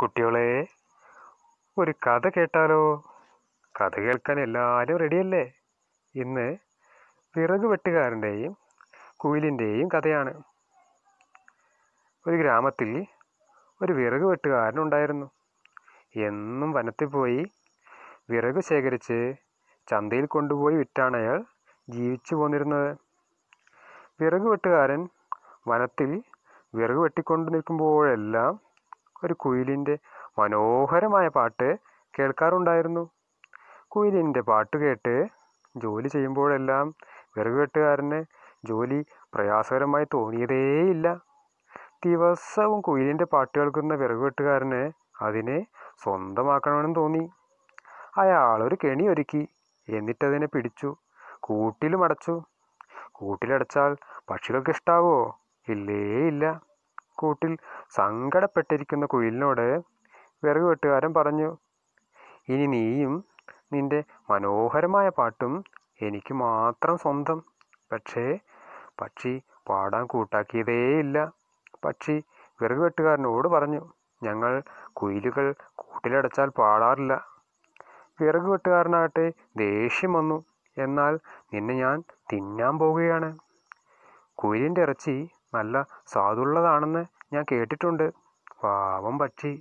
കുട്ടികളെ ഒരു കഥ കേട്ടാലോ കഥ കേൾക്കാൻ എല്ലാവരും റെഡിയല്ലേ ഇന്ന് വിറക് വെട്ടുകാരൻ്റെയും കുയിലിൻ്റെയും കഥയാണ് ഒരു ഗ്രാമത്തിൽ ഒരു വിറക് വെട്ടുകാരനുണ്ടായിരുന്നു എന്നും വനത്തിൽ പോയി വിറക് ശേഖരിച്ച് ചന്തയിൽ കൊണ്ടുപോയി വിറ്റാണ് അയാൾ ജീവിച്ചു പോന്നിരുന്നത് വിറക് വെട്ടുകാരൻ വനത്തിൽ വിറക് വെട്ടിക്കൊണ്ട് നിൽക്കുമ്പോഴെല്ലാം ഒരു കുയിലിൻ്റെ മനോഹരമായ പാട്ട് കേൾക്കാറുണ്ടായിരുന്നു കുയിലിൻ്റെ പാട്ട് കേട്ട് ജോലി ചെയ്യുമ്പോഴെല്ലാം വിറകുകെട്ടുകാരന് ജോലി പ്രയാസകരമായി തോന്നിയതേയില്ല ദിവസവും കുയിലിൻ്റെ പാട്ട് കേൾക്കുന്ന വിറകുകെട്ടുകാരന് അതിനെ സ്വന്തമാക്കണമെന്ന് തോന്നി അയാൾ ഒരു കെണി ഒരുക്കി എന്നിട്ടതിനെ പിടിച്ചു കൂട്ടിലും അടച്ചു കൂട്ടിലടച്ചാൽ പക്ഷികൾക്ക് ഇഷ്ടാവോ ഇല്ലേ ഇല്ല കൂട്ടിൽ സങ്കടപ്പെട്ടിരിക്കുന്ന കുയിലിനോട് വിറക് വെട്ടുകാരൻ പറഞ്ഞു ഇനി നീയും നിന്റെ മനോഹരമായ പാട്ടും എനിക്ക് മാത്രം സ്വന്തം പക്ഷേ പക്ഷി പാടാൻ കൂട്ടാക്കിയതേയില്ല പക്ഷി വിറക് വെട്ടുകാരനോട് പറഞ്ഞു ഞങ്ങൾ കുയിലുകൾ കൂട്ടിലടച്ചാൽ പാടാറില്ല വിറക് വെട്ടുകാരനാകട്ടെ ദേഷ്യം വന്നു എന്നാൽ നിന്നെ ഞാൻ തിന്നാൻ പോവുകയാണ് കുയിലിൻ്റെ ഇറച്ചി നല്ല സ്വാദുള്ളതാണെന്ന് ഞാൻ കേട്ടിട്ടുണ്ട് പാവം പക്ഷി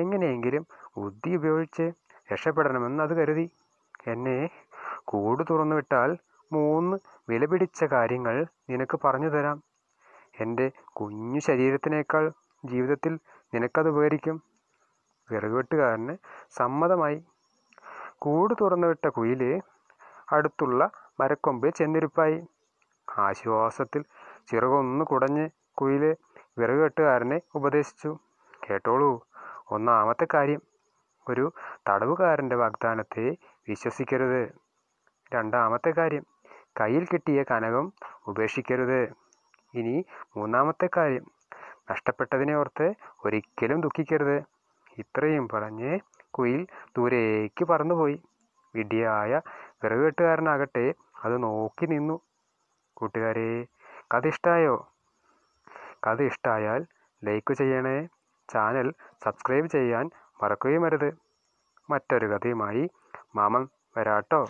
എങ്ങനെയെങ്കിലും ബുദ്ധി ഉപയോഗിച്ച് രക്ഷപ്പെടണമെന്ന് അത് കരുതി എന്നെ കൂട് തുറന്നു വിട്ടാൽ മൂന്ന് വിലപിടിച്ച കാര്യങ്ങൾ നിനക്ക് പറഞ്ഞു തരാം എൻ്റെ കുഞ്ഞു ശരീരത്തിനേക്കാൾ ജീവിതത്തിൽ നിനക്കത് ഉപകരിക്കും വിറകുവെട്ടുകാരന് സമ്മതമായി കൂട് തുറന്നു വിട്ട കുയില് അടുത്തുള്ള മരക്കൊമ്പിൽ ചെന്നിരിപ്പായി ആശ്വാസത്തിൽ ചിറകൊന്ന് കുടഞ്ഞ് കുയില് വിറക് കെട്ടുകാരനെ ഉപദേശിച്ചു കേട്ടോളൂ ഒന്നാമത്തെ കാര്യം ഒരു തടവുകാരൻ്റെ വാഗ്ദാനത്തെ വിശ്വസിക്കരുത് രണ്ടാമത്തെ കാര്യം കയ്യിൽ കിട്ടിയ കനകം ഉപേക്ഷിക്കരുത് ഇനി മൂന്നാമത്തെ കാര്യം നഷ്ടപ്പെട്ടതിനെ ഓർത്ത് ഒരിക്കലും ദുഃഖിക്കരുത് ഇത്രയും പറഞ്ഞ് കുയിൽ ദൂരേക്ക് പറന്നുപോയി വിഡിയായ വിറകുകെട്ടുകാരനാകട്ടെ അത് നോക്കി നിന്നു കൂട്ടുകാരെ കഥ ഇഷ്ടായോ കഥ ഇഷ്ടമായാൽ ലൈക്ക് ചെയ്യണേ ചാനൽ സബ്സ്ക്രൈബ് ചെയ്യാൻ മറക്കുകയും അരുത് മറ്റൊരു കഥയുമായി മാമൻ വരാട്ടോ